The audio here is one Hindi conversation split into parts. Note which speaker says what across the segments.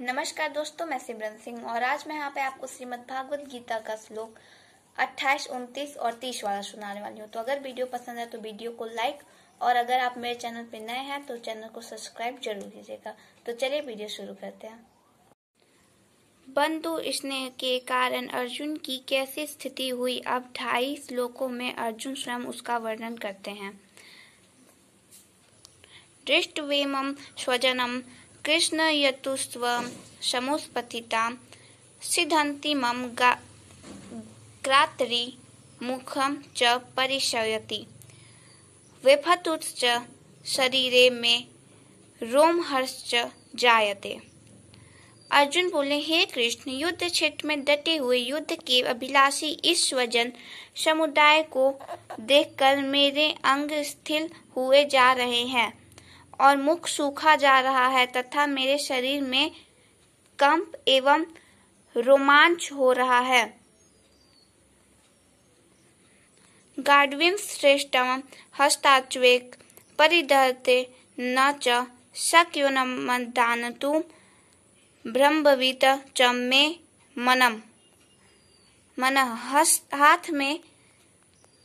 Speaker 1: नमस्कार दोस्तों मैं सिमरन सिंह और आज मैं यहाँ पे आपको श्रीमद भागवत गीता का श्लोक अट्ठाईस उन्तीस और तीस वाला सुनाने वाली हूँ तो अगर वीडियो पसंद है तो वीडियो को लाइक और अगर आप मेरे चैनल पे नए हैं तो चैनल को सब्सक्राइब जरूर कीजिएगा तो चलिए वीडियो शुरू करते हैं बंधु स्नेह के कारण अर्जुन की कैसी स्थिति हुई अब ढाई श्लोकों में अर्जुन स्वयं उसका वर्णन करते हैं दृष्टवेम स्वजनम कृष्ण यतुस्व समुत्पथिता सिद्धन्ति मम ग्रात्रि मुखम च परिशयति विफतुश्च शरीरे में रोम हर्ष जायते अर्जुन बोले हे कृष्ण युद्ध क्षेत्र में डटे हुए युद्ध के अभिलाषी इस स्वजन समुदाय को देखकर मेरे अंग स्थिर हुए जा रहे हैं और मुख सूखा जा रहा है तथा मेरे शरीर में कंप एवं रोमांच हो रहा है गार्डविन श्रेष्ठम हस्ताच्वेक परिदहते न च शक्यो न मदानतु ब्रह्मवित च मे मनम मन हस्त हाथ में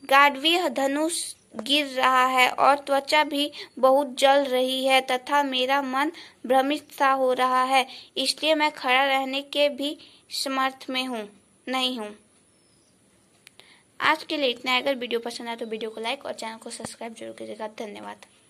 Speaker 1: गाडवीय धनुष गिर रहा है और त्वचा भी बहुत जल रही है तथा मेरा मन भ्रमित सा हो रहा है इसलिए मैं खड़ा रहने के भी समर्थ में हूँ नहीं हूँ आज के लिए इतना अगर वीडियो पसंद आए तो वीडियो को लाइक और चैनल को सब्सक्राइब जरूर कीजिएगा धन्यवाद